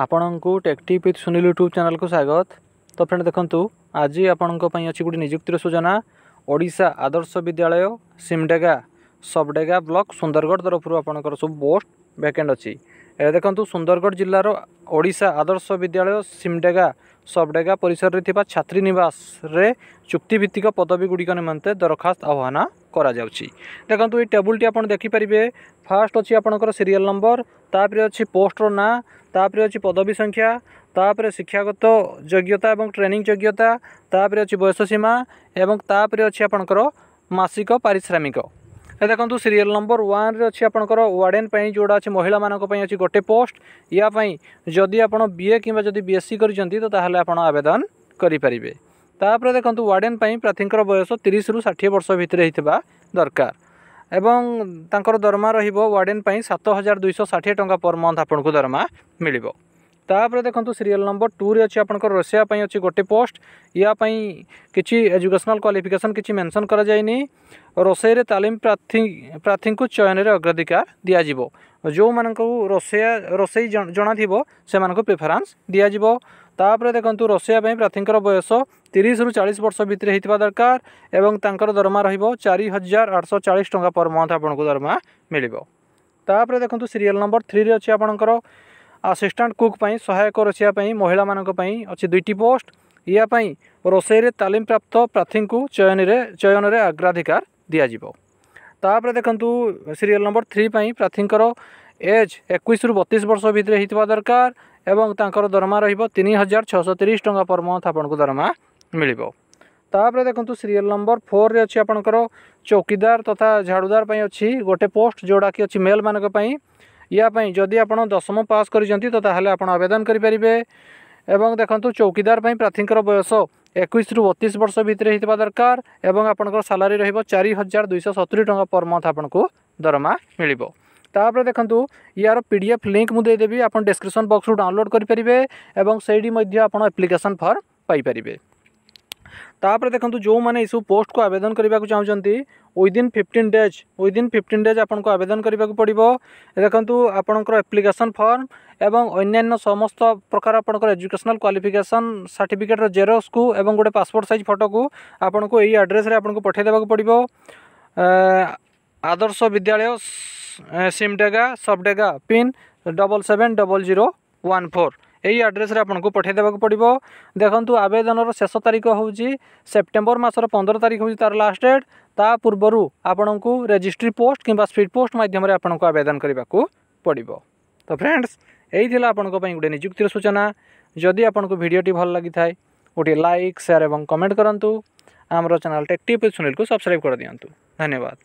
ଆପଣଙ୍କୁ ଟେକ୍ଟିଭ୍ with Sunil YouTube ଚ୍ୟାନେଲ୍କୁ ସ୍ୱାଗତ ତ ଫ୍ରେଣ୍ଡ ଦେଖନ୍ତୁ ଆଜି ଆପଣଙ୍କ ପାଇଁ ଅଛି ଗୋଟେ ନିଯୁକ୍ତିର ସୂଚନା ଓଡ଼ିଶା ଆଦର୍ଶ ବିଦ୍ୟାଳୟ ସିମଡେଗା ସବଡେଗା ବ୍ଲକ୍ ସୁନ୍ଦରଗଡ଼ ତରଫରୁ ଆପଣଙ୍କର ସବୁ ପୋଷ୍ଟ ଭ୍ୟାକେଣ୍ଟ ଅଛି ଦେଖନ୍ତୁ ସୁନ୍ଦରଗଡ଼ ଜିଲ୍ଲାର ଓଡ଼ିଶା ଆଦର୍ଶ ବିଦ୍ୟାଳୟ ସିମଡେଗା ସବଡେଗା ପରିସରରେ ଥିବା ଛାତ୍ରୀ ନିବାସରେ ଚୁକ୍ତିଭିତ୍ତିକ ପଦବୀଗୁଡ଼ିକ ନିମନ୍ତେ ଦରଖାସ୍ତ ଆହ୍ୱାନ କରାଯାଉଛି ଦେଖନ୍ତୁ ଏଇ ଟେବୁଲ୍ଟି ଆପଣ ଦେଖିପାରିବେ ଫାର୍ଷ୍ଟ ଅଛି ଆପଣଙ୍କର ସିରିଏଲ୍ ନମ୍ବର ତାପରେ ଅଛି ପୋଷ୍ଟର ନାଁ ତାପରେ ଅଛି ପଦବୀ ସଂଖ୍ୟା ତାପରେ ଶିକ୍ଷାଗତ ଯୋଗ୍ୟତା ଏବଂ ଟ୍ରେନିଂ ଯୋଗ୍ୟତା ତାପରେ ଅଛି ବୟସ ସୀମା ଏବଂ ତାପରେ ଅଛି ଆପଣଙ୍କର ମାସିକ ପାରିଶ୍ରମିକ দেখুন সিরিयल नंबर वन अच्छी आपंकर वार्डेन जोटा अच्छे महिला मानी अच्छी गोटे पोस्ट यापाई जदि आप बीए कि जदि बीएससी करें तो आवेदन करें तापर देखो वार्डेन प्रार्थी बयस तीस रु षाठी वर्ष भितर होता दरकार एवं दरमा रोड वार्डेन सात हजार दुई षाठी टाँग पर मंथ आपको दरमा मिल तापर देखो सीरीयल नंबर टू रही आप रोसेपाई अच्छी गोटे पोस्ट यापाई किसी एजुकेशनल क्वाफिकेसन किसी मेनसन कर रोसे तालीम प्रार्थी प्रार्थी को चयन अग्राधिकार दिज्व जो मान रोसे रोसे जना से प्रिफरेन्स दिजाव तापर देखु रोसेपाई प्रार्थी बयस तीस रु चालीस वर्ष भितर होता दरकार दरमा रही हजार आठ सौ चालीस टाँग पर मन्थ आपको दरमा मिले तापर देखु सीरीयल नंबर थ्री अच्छी आपणकर ଆସିଷ୍ଟାଣ୍ଟ କୁକ୍ ପାଇଁ ସହାୟକ ରୋଷେଇବା ପାଇଁ ମହିଳାମାନଙ୍କ ପାଇଁ ଅଛି ଦୁଇଟି ପୋଷ୍ଟ ଏହା ପାଇଁ ରୋଷେଇରେ ତାଲିମ ପ୍ରାପ୍ତ ପ୍ରାର୍ଥୀଙ୍କୁ ଚୟନରେ ଚୟନରେ ଅଗ୍ରାଧିକାର ଦିଆଯିବ ତାପରେ ଦେଖନ୍ତୁ ସିରିଏଲ୍ ନମ୍ବର ଥ୍ରୀ ପାଇଁ ପ୍ରାର୍ଥୀଙ୍କର ଏଜ୍ ଏକୋଇଶରୁ ବତିଶ ବର୍ଷ ଭିତରେ ହୋଇଥିବା ଦରକାର ଏବଂ ତାଙ୍କର ଦରମା ରହିବ ତିନି ହଜାର ଛଅଶହ ତିରିଶ ଟଙ୍କା ପର ମନ୍ଥ ଆପଣଙ୍କୁ ଦରମା ମିଳିବ ତାପରେ ଦେଖନ୍ତୁ ସିରିଏଲ୍ ନମ୍ବର ଫୋର୍ରେ ଅଛି ଆପଣଙ୍କର ଚୌକିଦାର ତଥା ଝାଡ଼ୁଦାର ପାଇଁ ଅଛି ଗୋଟେ ପୋଷ୍ଟ ଯେଉଁଟାକି ଅଛି ମେଲ୍ମାନଙ୍କ ପାଇଁ ইয়াপাই যদি আপনার দশম পাস করছেন তো তাহলে আপনার আবেদন করে পারে এবং দেখুন চৌকিদার প্রার্থীঙ্কর বয়স একুশ রু বতিশ বর্ষ ভিতরে হওয়া দরকার এবং আপনার সালারি রহব চারি হাজার দুইশ সতুরি টাকা পর মন্থ আপনার দরমা মিলব তাপরে দেখুন ইয়ার পিডিএফ লিঙ্ক মুদেদেবি আপনার ডেসক্রিপশন বক্সরু ডাউনলোড করে পারে এবং সেইটি আপনার আপ্লিকেসন ফর্ম পাইপারে तापर देखो जो मैंने सब पोस्ट को आवेदन करने को चाहते within fifteen days within fifteen days आपको आवेदन करने को पड़ो देखूँ आपंकर एप्लिकेसन फर्म एवं अन्यान्य समस्त प्रकार आपंकर एजुकेशनल क्वाफिकेसन सार्टिफिकेट्र जेरोक्स को एवं गोटे पासपोर्ट सैज फटो को आपको यही आड्रेस आपको पठाई पड़ो आदर्श विद्यालय सिमडेगा सबडेगा pin double seven double zero one four এই ଆଡ୍ରେସ୍ରେ ଆପଣଙ୍କୁ ପଠାଇ ଦେବାକୁ ପଡ଼ିବ ଦେଖନ୍ତୁ ଆବେଦନର ଶେଷ ତାରିଖ ହେଉଛି ସେପ୍ଟେମ୍ବର ମାସର ପନ୍ଦର ତାରିଖ ହେଉଛି ତା'ର ଲାଷ୍ଟ ଡେଟ୍ ତା ପୂର୍ବରୁ ଆପଣଙ୍କୁ ରେଜିଷ୍ଟ୍ରି ପୋଷ୍ଟ କିମ୍ବା ସ୍ପିଡ଼୍ ପୋଷ୍ଟ ମାଧ୍ୟମରେ ଆପଣଙ୍କୁ ଆବେଦନ କରିବାକୁ ପଡ଼ିବ ତ ଫ୍ରେଣ୍ଡସ୍ ଏହି ଥିଲା ଆପଣଙ୍କ ପାଇଁ ଗୋଟେ ନିଯୁକ୍ତିର ସୂଚନା ଯଦି ଆପଣଙ୍କୁ ଭିଡ଼ିଓଟି ଭଲ ଲାଗିଥାଏ ଗୋଟିଏ ଲାଇକ୍ ସେୟାର ଏବଂ କମେଣ୍ଟ କରନ୍ତୁ ଆମର ଚ୍ୟାନେଲ୍ ଟେକ୍ ଟିପ୍ ଶୁଣିଲକୁ ସବସ୍କ୍ରାଇବ୍ କରିଦିଅନ୍ତୁ ଧନ୍ୟବାଦ